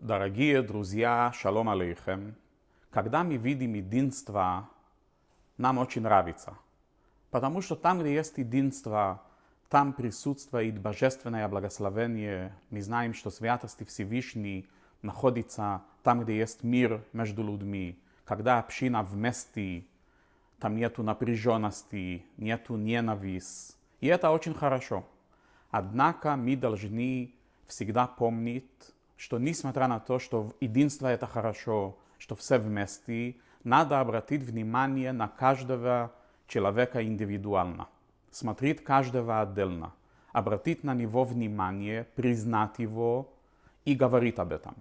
Дорогие друзья, шалом алейхем. Когда мы видим единство, нам очень нравится. Потому что там, где есть единство, там присутствует божественное благословение. Мы знаем, что святости Всевышней находится там, где есть мир между людьми. Когда община вместе, там нету напряженности, нету ненависть. И это очень хорошо. Однако мы должны всегда помнить, что несмотря на то, что единство это хорошо, что все вместе, надо обратить внимание на каждого человека индивидуально, смотреть каждого отдельно, обратить на него внимание, признать его и говорить об этом.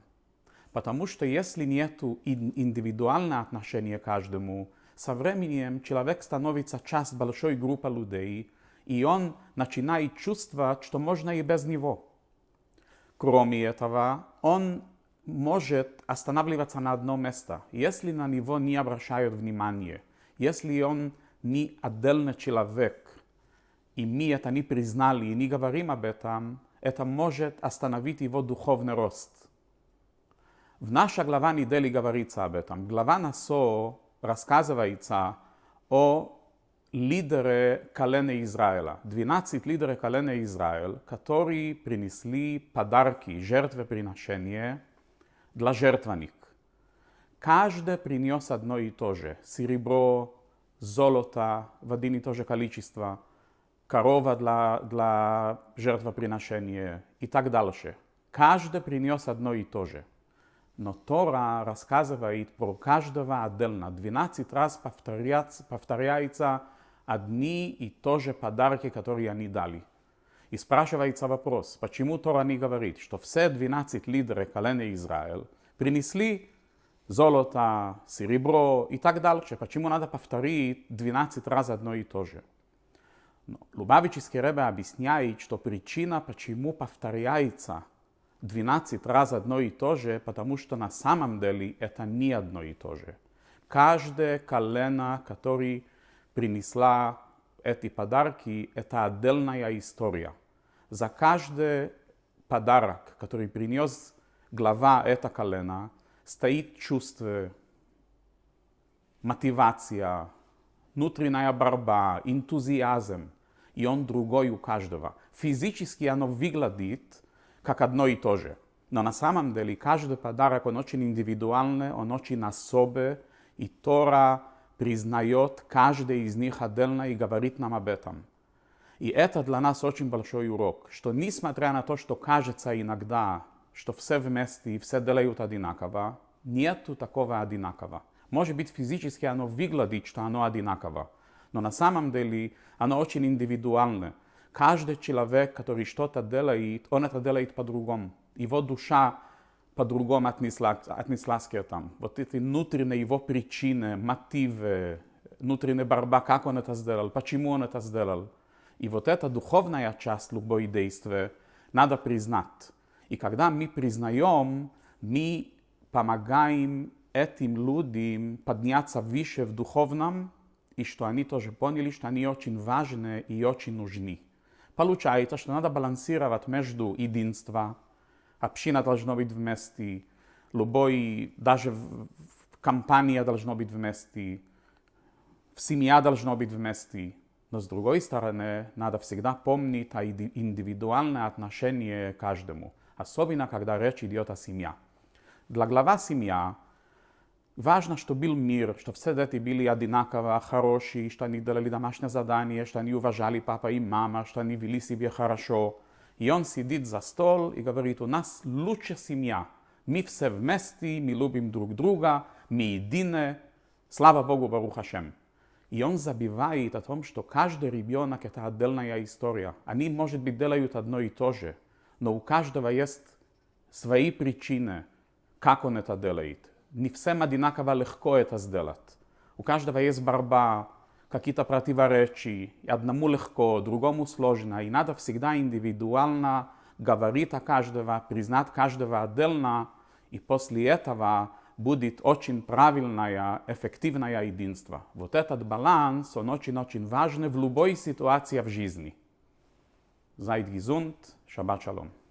Потому что если нет индивидуального отношения к каждому, со временем человек становится часть большой группы людей, и он начинает чувствовать, что можно и без него – кроме этого, он может останавливаться на одно место, если на него не обращают внимания, если он не отдельный человек, и мы это не признали и не говорим об этом, это может остановить его духовный рост. В наша глава недели говорится об этом. Глава Насо рассказывается о lidere kalene Израиля, 12 lidere kalene Израиля, которые принесли подарки, жертвоприношения для жертвенник. Каждый принес одно и то же – серебро, золото в один и то же количество, корова для, для жертвоприношения и так дальше. Каждый принес одно и то же. Но Тора рассказывает про каждого отдельно. 12 раз повторяется, повторяется одни и то же подарки, которые они дали. И спрашивается вопрос, почему Тора не говорит, что все 12 лидеров колена Израиль принесли золото, серебро и так дальше. Почему надо повторить 12 раз одно и то же? Но Лубавический Ребе объясняет, что причина, почему повторяется 12 раз одно и то же, потому что на самом деле это не одно и то же. Каждое колено, которое принесла эти подарки, это отдельная история. За каждый подарок, который принес глава это колена, стоит чувство, мотивация, внутренняя борьба, энтузиазм. И он другой у каждого. Физически оно выглядит как одно и то же. Но на самом деле каждый подарок, он очень индивидуальный, он очень особый. И Тора признает каждый из них отдельно и говорит нам об этом. И это для нас очень большой урок, что несмотря на то, что кажется иногда, что все вместе и все делают одинаково, нету такого одинаково. Может быть, физически оно выглядит, что оно одинаково, но на самом деле оно очень индивидуально. Каждый человек, который что-то делает, он это делает по-другому. Его душа по-другому отнеслась, отнеслась к этому. Вот эти внутренние его причины, мотивы, внутренняя борьба, как он это сделал, почему он это сделал. И вот эта духовная часть любой действия надо признать. И когда мы признаем, мы помогаем этим людям подняться выше в духовном, и что они тоже поняли, что они очень важны и очень нужны. Получается, что надо балансировать между единством, Апшина Pšina должно быть вместе, любой, даже кампанија должно быть вместе, семја должно бит вместе. Но с другой стороны, надо всегда помнить о индивидуальное отношение к каждому, особенно когда речь идет о семья. Для глава семья важно, что был мир, что все дети были одинаково хорошие, что они делали домашнее задание, что они уважали папа и мама, что они вели себя хорошо – Ionsi did zastol, igaveritu nas luce simja, mi vse vmesti, mi ljubim drug druga, mi jedine, slava Bogu, Baruch Hashem. I on zabiva i ta tom što každe ribjonak je ta oddelnaja istorija. Ani možda bi delaju ta dno i tože, no u každava jest свои причины, как он это делает. Не всем одинаково легко это сделать. У каждого есть борьба, какие-то противоречия, одному легко, другому сложно, и надо всегда индивидуально говорить о каждого, признать каждого отдельно, и после этого будет очень правильное, эффективное единство. Вот этот баланс, он очень-очень важен в любой ситуации в жизни. Seid gesund, Shabbat Shalom.